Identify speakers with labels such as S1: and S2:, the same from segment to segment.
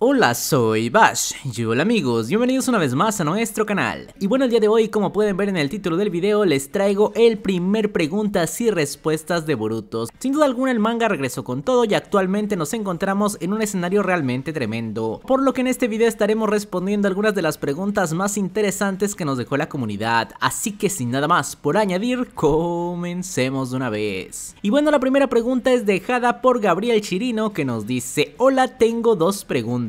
S1: Hola, soy Bash y hola amigos, bienvenidos una vez más a nuestro canal. Y bueno, el día de hoy, como pueden ver en el título del video, les traigo el primer preguntas y respuestas de Borutos. Sin duda alguna, el manga regresó con todo y actualmente nos encontramos en un escenario realmente tremendo, por lo que en este video estaremos respondiendo algunas de las preguntas más interesantes que nos dejó la comunidad, así que sin nada más por añadir, comencemos de una vez. Y bueno, la primera pregunta es dejada por Gabriel Chirino que nos dice, hola, tengo dos preguntas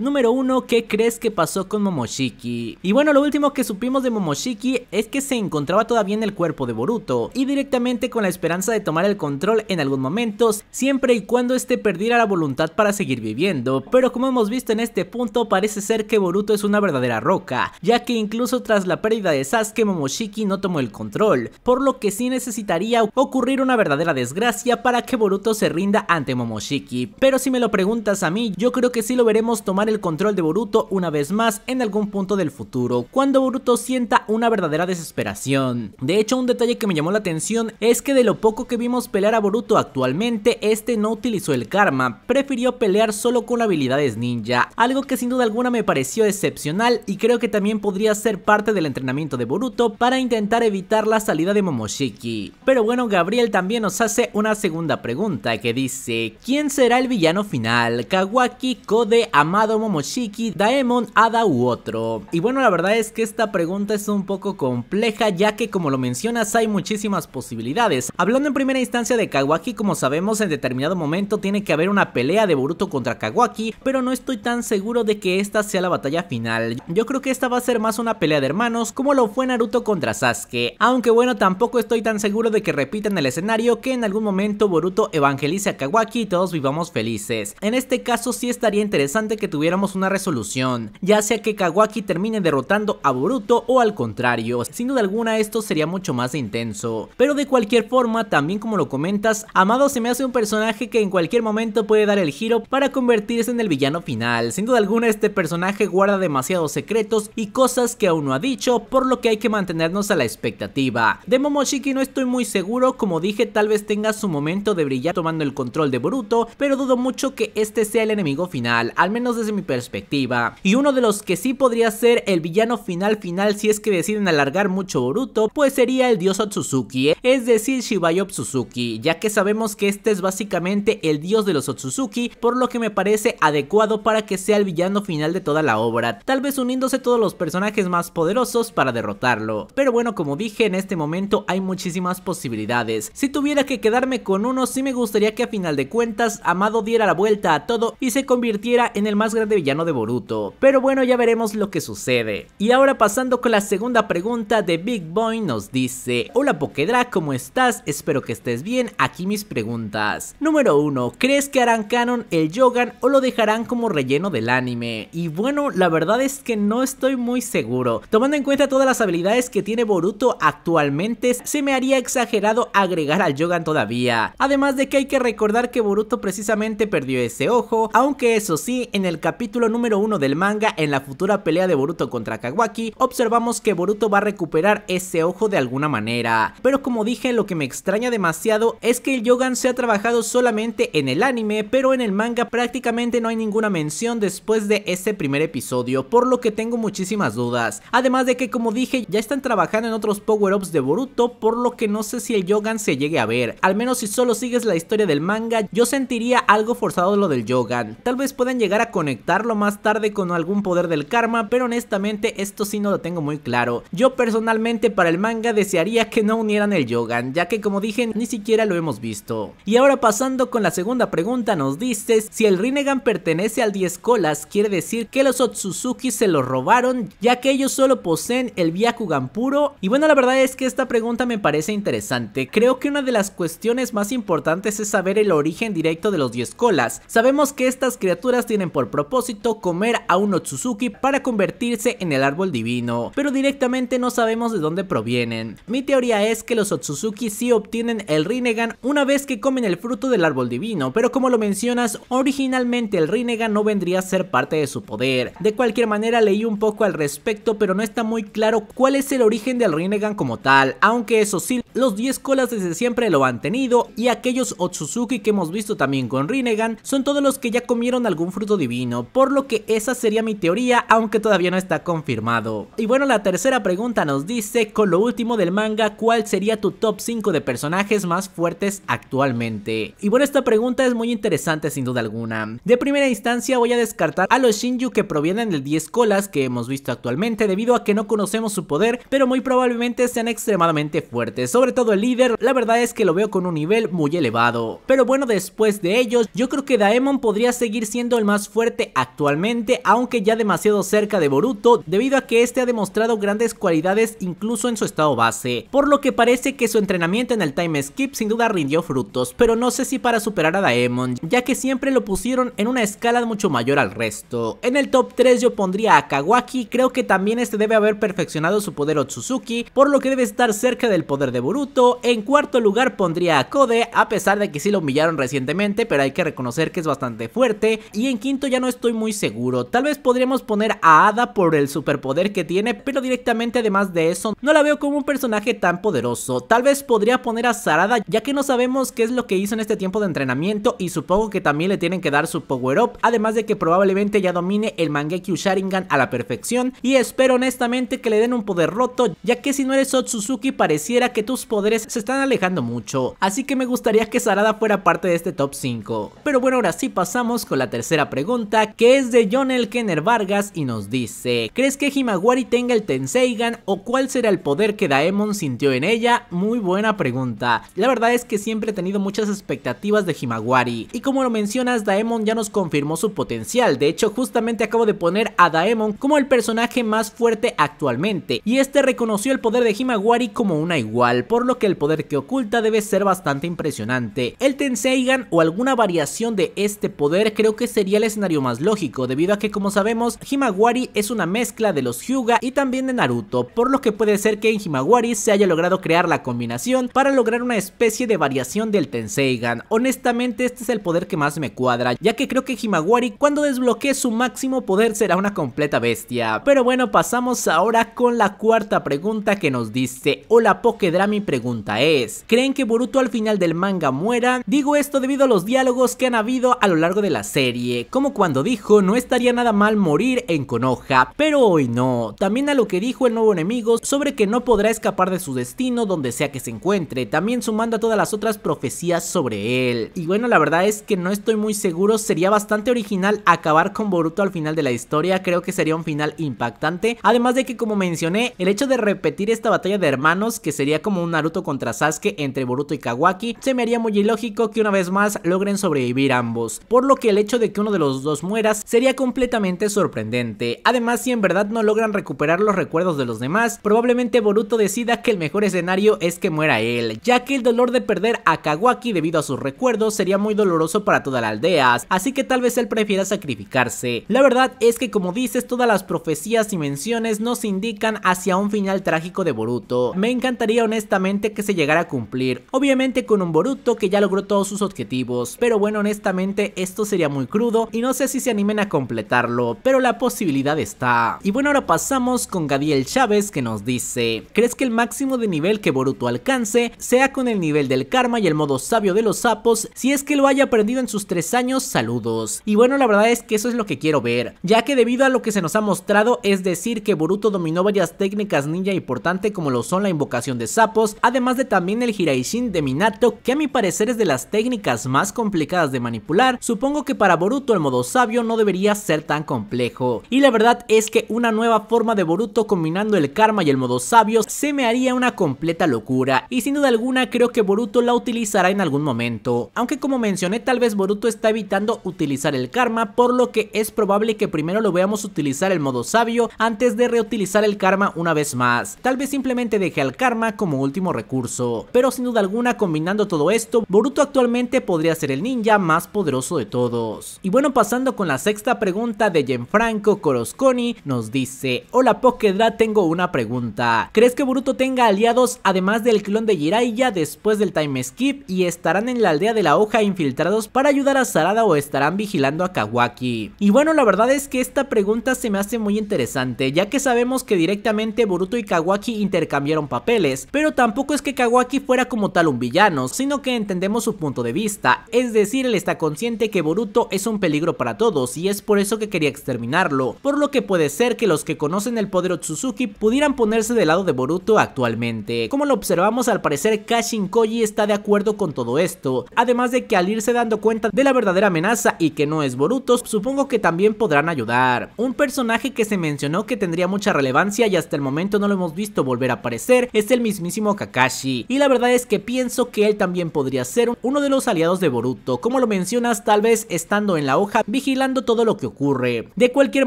S1: Número 1. ¿Qué crees que pasó con Momoshiki? Y bueno, lo último que supimos de Momoshiki es que se encontraba todavía en el cuerpo de Boruto y directamente con la esperanza de tomar el control en algún momento, siempre y cuando este perdiera la voluntad para seguir viviendo. Pero como hemos visto en este punto, parece ser que Boruto es una verdadera roca, ya que incluso tras la pérdida de Sasuke, Momoshiki no tomó el control, por lo que sí necesitaría ocurrir una verdadera desgracia para que Boruto se rinda ante Momoshiki. Pero si me lo preguntas a mí, yo creo que sí lo veremos tomar el control de Boruto una vez más en algún punto del futuro, cuando Boruto sienta una verdadera desesperación. De hecho, un detalle que me llamó la atención es que de lo poco que vimos pelear a Boruto actualmente, este no utilizó el karma, prefirió pelear solo con habilidades ninja, algo que sin duda alguna me pareció excepcional y creo que también podría ser parte del entrenamiento de Boruto para intentar evitar la salida de Momoshiki. Pero bueno, Gabriel también nos hace una segunda pregunta que dice, ¿quién será el villano final? ¿Kawaki, Kode Amado Momoshiki, Daemon, Ada u otro? Y bueno, la verdad es que esta pregunta es un poco compleja ya que como lo mencionas hay muchísimas posibilidades. Hablando en primera instancia de Kawaki, como sabemos en determinado momento tiene que haber una pelea de Boruto contra Kawaki, pero no estoy tan seguro de que esta sea la batalla final. Yo creo que esta va a ser más una pelea de hermanos como lo fue Naruto contra Sasuke, aunque bueno tampoco estoy tan seguro de que repitan el escenario que en algún momento Boruto evangelice a Kawaki y todos vivamos felices. En este caso sí estaría interesante que tuviéramos una resolución, ya sea que Kawaki termine derrotando a Boruto o al contrario, sin duda alguna esto sería mucho más intenso. Pero de cualquier forma, también como lo comentas, Amado se me hace un personaje que en cualquier momento puede dar el giro para convertirse en el villano final. Sin duda alguna este personaje guarda demasiados secretos y cosas que aún no ha dicho, por lo que hay que mantenernos a la expectativa. De Momoshiki no estoy muy seguro, como dije tal vez tenga su momento de brillar tomando el control de Boruto, pero dudo mucho que este sea el enemigo final, al menos desde mi perspectiva. Y uno de los que sí podría ser el villano final final si es que deciden alargar mucho Boruto, pues sería el dios Otsuzuki ¿eh? es decir Shibayo Otsutsuki, ya que sabemos que este es básicamente el dios de los Otsuzuki por lo que me parece adecuado para que sea el villano final de toda la obra, tal vez uniéndose todos los personajes más poderosos para derrotarlo. Pero bueno, como dije, en este momento hay muchísimas posibilidades. Si tuviera que quedarme con uno, sí me gustaría que a final de cuentas Amado diera la vuelta a todo y se convirtiera en el más grande villano de Boruto, pero bueno ya veremos lo que sucede. Y ahora pasando con la segunda pregunta de Big Boy nos dice, hola Pokedra, ¿cómo estás? Espero que estés bien, aquí mis preguntas. Número 1, ¿crees que harán canon el Yogan o lo dejarán como relleno del anime? Y bueno, la verdad es que no estoy muy seguro, tomando en cuenta todas las habilidades que tiene Boruto actualmente, se me haría exagerado agregar al Yogan todavía. Además de que hay que recordar que Boruto precisamente perdió ese ojo, aunque eso sí, en el capítulo número 1 del manga, en la futura pelea de Boruto contra Kawaki, observamos que Boruto va a recuperar ese ojo de alguna manera. Pero como dije, lo que me extraña demasiado es que el Yogan se ha trabajado solamente en el anime, pero en el manga prácticamente no hay ninguna mención después de ese primer episodio, por lo que tengo muchísimas dudas. Además de que como dije, ya están trabajando en otros power-ups de Boruto, por lo que no sé si el Yogan se llegue a ver. Al menos si solo sigues la historia del manga, yo sentiría algo forzado lo del Yogan. Tal vez puedan llegar llegar a conectarlo más tarde con algún poder del karma, pero honestamente esto sí no lo tengo muy claro. Yo personalmente para el manga desearía que no unieran el Yogan, ya que como dije ni siquiera lo hemos visto. Y ahora pasando con la segunda pregunta nos dices, si el Rinnegan pertenece al 10 colas quiere decir que los Otsutsuki se lo robaron ya que ellos solo poseen el Byakugan puro y bueno la verdad es que esta pregunta me parece interesante, creo que una de las cuestiones más importantes es saber el origen directo de los 10 colas, sabemos que estas criaturas tienen tienen por propósito comer a un Otsutsuki para convertirse en el árbol divino, pero directamente no sabemos de dónde provienen. Mi teoría es que los Otsutsuki sí obtienen el Rinnegan una vez que comen el fruto del árbol divino, pero como lo mencionas, originalmente el Rinnegan no vendría a ser parte de su poder. De cualquier manera leí un poco al respecto, pero no está muy claro cuál es el origen del Rinnegan como tal, aunque eso sí los 10 colas desde siempre lo han tenido y aquellos Otsuzuki que hemos visto también con Rinnegan son todos los que ya comieron algún fruto divino, por lo que esa sería mi teoría, aunque todavía no está confirmado. Y bueno, la tercera pregunta nos dice, con lo último del manga, ¿cuál sería tu top 5 de personajes más fuertes actualmente? Y bueno, esta pregunta es muy interesante sin duda alguna. De primera instancia voy a descartar a los Shinju que provienen del 10 colas que hemos visto actualmente debido a que no conocemos su poder, pero muy probablemente sean extremadamente fuertes, sobre todo el líder, la verdad es que lo veo con un nivel muy elevado. Pero bueno, después de ellos, yo creo que Daemon podría seguir siendo el más fuerte actualmente, aunque ya demasiado cerca de Boruto, debido a que este ha demostrado grandes cualidades incluso en su estado base, por lo que parece que su entrenamiento en el time skip sin duda rindió frutos, pero no sé si para superar a Daemon, ya que siempre lo pusieron en una escala mucho mayor al resto. En el top 3 yo pondría a Kawaki, creo que también este debe haber perfeccionado su poder Otsuzuki, por lo que debe estar cerca del poder de Boruto en cuarto lugar pondría a Kode a pesar de que sí lo humillaron recientemente, pero hay que reconocer que es bastante fuerte. Y en quinto ya no estoy muy seguro. Tal vez podríamos poner a Ada por el superpoder que tiene, pero directamente además de eso, no la veo como un personaje tan poderoso. Tal vez podría poner a Sarada, ya que no sabemos qué es lo que hizo en este tiempo de entrenamiento y supongo que también le tienen que dar su power up, además de que probablemente ya domine el Mangekyu Sharingan a la perfección y espero honestamente que le den un poder roto, ya que si no eres Otsuzuki pareciera que tus poderes se están alejando mucho, así que me gustaría que Sarada fuera parte de este top 5. Pero bueno, ahora sí pasamos con la tercera pregunta, que es de John Kenner Vargas y nos dice, ¿crees que Himawari tenga el Tenseigan o cuál será el poder que Daemon sintió en ella? Muy buena pregunta. La verdad es que siempre he tenido muchas expectativas de Himawari, y como lo mencionas, Daemon ya nos confirmó su potencial, de hecho justamente acabo de poner a Daemon como el personaje más fuerte actualmente, y este reconoció el poder de Himawari como una igual, por lo que el poder que oculta debe ser bastante impresionante. El Tenseigan o alguna variación de este poder creo que sería el escenario más lógico, debido a que como sabemos, Himawari es una mezcla de los Hyuga y también de Naruto, por lo que puede ser que en Himawari se haya logrado crear la combinación para lograr una especie de variación del Tenseigan. Honestamente este es el poder que más me cuadra, ya que creo que Himawari cuando desbloquee su máximo poder será una completa bestia. Pero bueno, pasamos ahora con la cuarta pregunta que nos dice, hola Pokedrami mi pregunta es, ¿creen que Boruto al final del manga muera? Digo esto debido a los diálogos que han habido a lo largo de la serie, como cuando dijo no estaría nada mal morir en Konoha, pero hoy no. También a lo que dijo el nuevo enemigo sobre que no podrá escapar de su destino donde sea que se encuentre, también sumando a todas las otras profecías sobre él. Y bueno, la verdad es que no estoy muy seguro, sería bastante original acabar con Boruto al final de la historia, creo que sería un final impactante, además de que como mencioné, el hecho de repetir esta batalla de hermanos, que sería como un Naruto contra Sasuke entre Boruto y Kawaki, se me haría muy ilógico que una vez más logren sobrevivir ambos, por lo que el hecho de que uno de los dos mueras sería completamente sorprendente. Además, si en verdad no logran recuperar los recuerdos de los demás, probablemente Boruto decida que el mejor escenario es que muera él, ya que el dolor de perder a Kawaki debido a sus recuerdos sería muy doloroso para toda la aldea, así que tal vez él prefiera sacrificarse. La verdad es que como dices, todas las profecías y menciones nos indican hacia un final trágico de Boruto. Me encantaría honestamente que se llegara a cumplir, obviamente con un Boruto que ya logró todos sus objetivos, pero bueno honestamente esto sería muy crudo y no sé si se animen a completarlo, pero la posibilidad está. Y bueno ahora pasamos con Gadiel Chávez que nos dice, ¿crees que el máximo de nivel que Boruto alcance sea con el nivel del karma y el modo sabio de los sapos si es que lo haya aprendido en sus tres años? Saludos. Y bueno la verdad es que eso es lo que quiero ver, ya que debido a lo que se nos ha mostrado es decir que Boruto dominó varias técnicas ninja importante como lo son la invocación de sapos, además de también el Hiraishin de Minato, que a mi parecer es de las técnicas más complicadas de manipular, supongo que para Boruto el modo sabio no debería ser tan complejo. Y la verdad es que una nueva forma de Boruto combinando el karma y el modo sabio se me haría una completa locura, y sin duda alguna creo que Boruto la utilizará en algún momento, aunque como mencioné tal vez Boruto está evitando utilizar el karma, por lo que es probable que primero lo veamos utilizar el modo sabio antes de reutilizar el karma una vez más, tal vez simplemente deje al karma como último recurso. Pero sin duda alguna, combinando todo esto, Boruto actualmente podría ser el ninja más poderoso de todos. Y bueno, pasando con la sexta pregunta de Gianfranco Corosconi, nos dice, hola Pokedra, tengo una pregunta. ¿Crees que Boruto tenga aliados además del clon de Jiraiya después del time skip y estarán en la aldea de la hoja infiltrados para ayudar a Sarada o estarán vigilando a Kawaki? Y bueno, la verdad es que esta pregunta se me hace muy interesante, ya que sabemos que directamente Boruto y Kawaki intercambiaron papeles, pero también tampoco es que Kawaki fuera como tal un villano, sino que entendemos su punto de vista, es decir, él está consciente que Boruto es un peligro para todos y es por eso que quería exterminarlo, por lo que puede ser que los que conocen el poder Otsutsuki pudieran ponerse del lado de Boruto actualmente. Como lo observamos al parecer Kashin Koji está de acuerdo con todo esto, además de que al irse dando cuenta de la verdadera amenaza y que no es Boruto, supongo que también podrán ayudar. Un personaje que se mencionó que tendría mucha relevancia y hasta el momento no lo hemos visto volver a aparecer es el mismísimo Kakashi y la verdad es que pienso que él también podría ser uno de los aliados de Boruto, como lo mencionas tal vez estando en la hoja vigilando todo lo que ocurre. De cualquier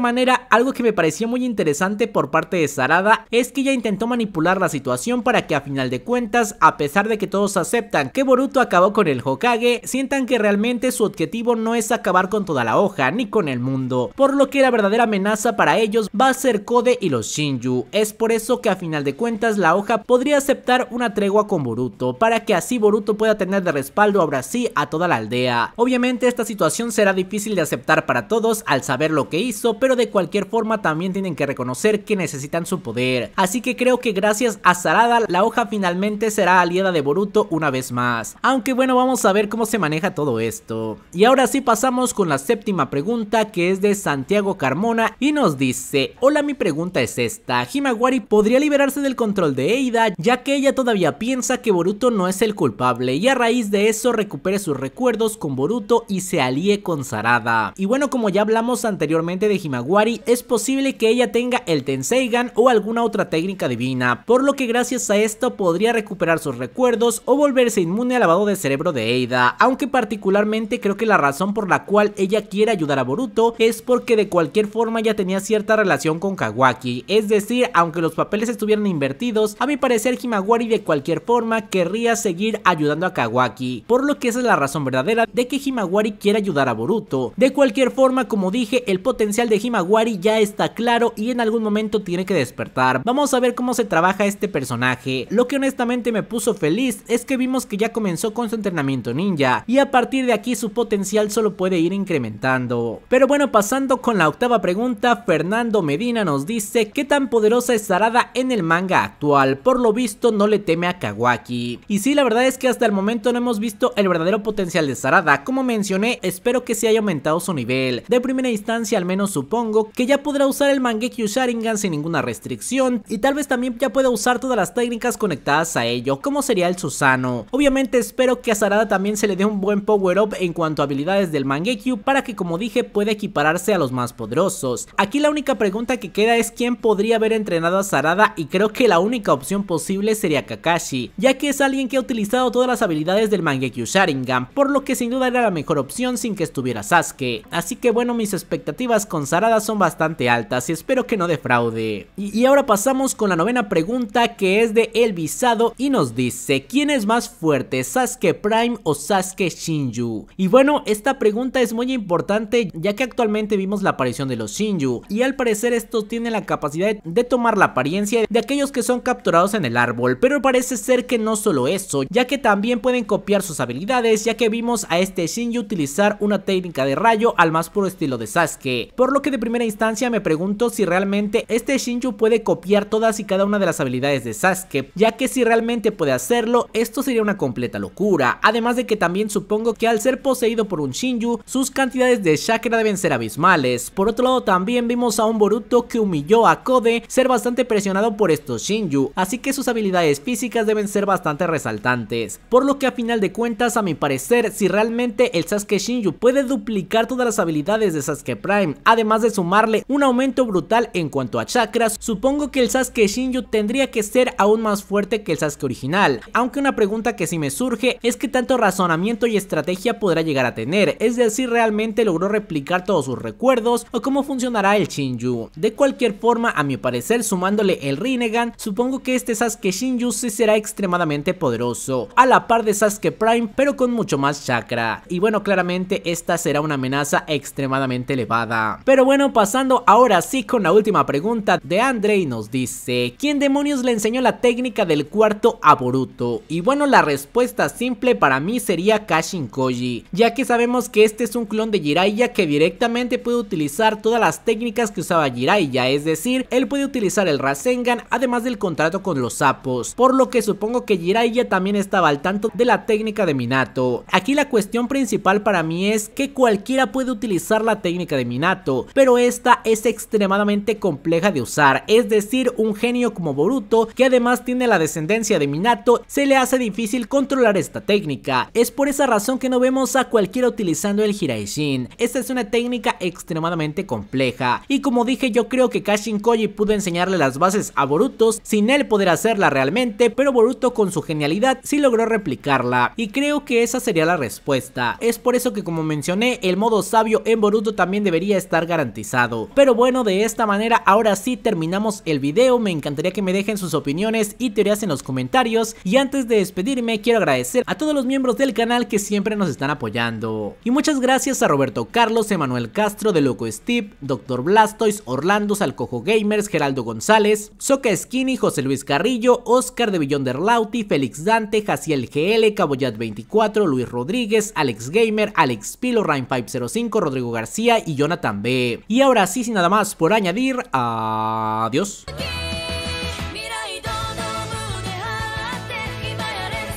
S1: manera, algo que me pareció muy interesante por parte de Sarada es que ella intentó manipular la situación para que a final de cuentas, a pesar de que todos aceptan que Boruto acabó con el Hokage, sientan que realmente su objetivo no es acabar con toda la hoja ni con el mundo, por lo que la verdadera amenaza para ellos va a ser Kode y los Shinju. Es por eso que a final de cuentas la hoja podría aceptar una tregua con Boruto, para que así Boruto pueda tener de respaldo ahora sí a toda la aldea. Obviamente esta situación será difícil de aceptar para todos al saber lo que hizo, pero de cualquier forma también tienen que reconocer que necesitan su poder. Así que creo que gracias a Sarada la hoja finalmente será aliada de Boruto una vez más. Aunque bueno, vamos a ver cómo se maneja todo esto. Y ahora sí pasamos con la séptima pregunta que es de Santiago Carmona y nos dice, hola mi pregunta es esta, Himawari podría liberarse del control de Eida ya que ella todavía piensa que Boruto no es el culpable y a raíz de eso recupere sus recuerdos con Boruto y se alíe con Sarada. Y bueno, como ya hablamos anteriormente de Himawari, es posible que ella tenga el Tenseigan o alguna otra técnica divina, por lo que gracias a esto podría recuperar sus recuerdos o volverse inmune al lavado de cerebro de Eida, aunque particularmente creo que la razón por la cual ella quiere ayudar a Boruto es porque de cualquier forma ya tenía cierta relación con Kawaki, es decir, aunque los papeles estuvieran invertidos, a mi parecer Himawari de cualquier forma querría seguir ayudando a Kawaki, por lo que esa es la razón verdadera de que Himawari quiere ayudar a Boruto. De cualquier forma, como dije, el potencial de Himawari ya está claro y en algún momento tiene que despertar. Vamos a ver cómo se trabaja este personaje. Lo que honestamente me puso feliz es que vimos que ya comenzó con su entrenamiento ninja y a partir de aquí su potencial solo puede ir incrementando. Pero bueno, pasando con la octava pregunta, Fernando Medina nos dice qué tan poderosa es Sarada en el manga actual. Por lo visto, no le teme a Kawaki. Y sí, la verdad es que hasta el momento no hemos visto el verdadero potencial de Sarada. Como mencioné, espero que se haya aumentado su nivel. De primera instancia, al menos supongo, que ya podrá usar el Mangekyu Sharingan sin ninguna restricción. Y tal vez también ya pueda usar todas las técnicas conectadas a ello, como sería el Susano. Obviamente espero que a Sarada también se le dé un buen power up en cuanto a habilidades del Mangekyu para que como dije pueda equipararse a los más poderosos. Aquí la única pregunta que queda es quién podría haber entrenado a Sarada y creo que la única opción posible sería de Kakashi, ya que es alguien que ha utilizado todas las habilidades del Mangekyou Sharingan, por lo que sin duda era la mejor opción sin que estuviera Sasuke. Así que bueno, mis expectativas con Sarada son bastante altas y espero que no defraude. Y, ahora pasamos con la novena pregunta que es de Elvisado y nos dice, ¿quién es más fuerte, Sasuke Prime o Sasuke Shinju? Y bueno, esta pregunta es muy importante ya que actualmente vimos la aparición de los Shinju y al parecer estos tienen la capacidad de tomar la apariencia de aquellos que son capturados en el árbol, pero parece ser que no solo eso, ya que también pueden copiar sus habilidades, ya que vimos a este Shinju utilizar una técnica de rayo al más puro estilo de Sasuke, por lo que de primera instancia me pregunto si realmente este Shinju puede copiar todas y cada una de las habilidades de Sasuke, ya que si realmente puede hacerlo, esto sería una completa locura, además de que también supongo que al ser poseído por un Shinju, sus cantidades de chakra deben ser abismales, por otro lado también vimos a un Boruto que humilló a Kode ser bastante presionado por estos Shinju, así que sus habilidades físicas deben ser bastante resaltantes, por lo que a final de cuentas a mi parecer si realmente el Sasuke Shinju puede duplicar todas las habilidades de Sasuke Prime, además de sumarle un aumento brutal en cuanto a chakras, supongo que el Sasuke Shinju tendría que ser aún más fuerte que el Sasuke original, aunque una pregunta que sí me surge es que tanto razonamiento y estrategia podrá llegar a tener, es decir realmente logró replicar todos sus recuerdos o cómo funcionará el Shinju. De cualquier forma a mi parecer sumándole el Rinnegan, supongo que este Sasuke Shinju Senjutsu será extremadamente poderoso, a la par de Sasuke Prime pero con mucho más chakra. Y bueno, claramente esta será una amenaza extremadamente elevada. Pero bueno, pasando ahora sí con la última pregunta de Andrei nos dice, ¿quién demonios le enseñó la técnica del cuarto a Boruto? Y bueno, la respuesta simple para mí sería Kashin Koji, ya que sabemos que este es un clon de Jiraiya que directamente puede utilizar todas las técnicas que usaba Jiraiya, es decir, él puede utilizar el Rasengan además del contrato con los sapos por lo que supongo que Jiraiya también estaba al tanto de la técnica de Minato. Aquí la cuestión principal para mí es que cualquiera puede utilizar la técnica de Minato, pero esta es extremadamente compleja de usar, es decir, un genio como Boruto, que además tiene la descendencia de Minato, se le hace difícil controlar esta técnica. Es por esa razón que no vemos a cualquiera utilizando el Hiraishin. Esta es una técnica extremadamente compleja, y como dije yo creo que Kashin Koji pudo enseñarle las bases a Boruto sin él poder hacerla realmente pero Boruto con su genialidad sí logró replicarla y creo que esa sería la respuesta. Es por eso que como mencioné, el modo sabio en Boruto también debería estar garantizado. Pero bueno, de esta manera ahora sí terminamos el video, me encantaría que me dejen sus opiniones y teorías en los comentarios y antes de despedirme quiero agradecer a todos los miembros del canal que siempre nos están apoyando. Y muchas gracias a Roberto Carlos, Emanuel Castro, De Loco Steve, Dr. Blastoise, Orlando, Salcojo Gamers, Geraldo González, Soca Skinny, José Luis Carrillo, Oscar de Billón Derlauti, Félix Dante, Jaciel GL, Caboyat 24, Luis Rodríguez, Alex Gamer, Alex Pilo, Ryan 505 Rodrigo García y Jonathan B. Y ahora sí, sin nada más por añadir, adiós.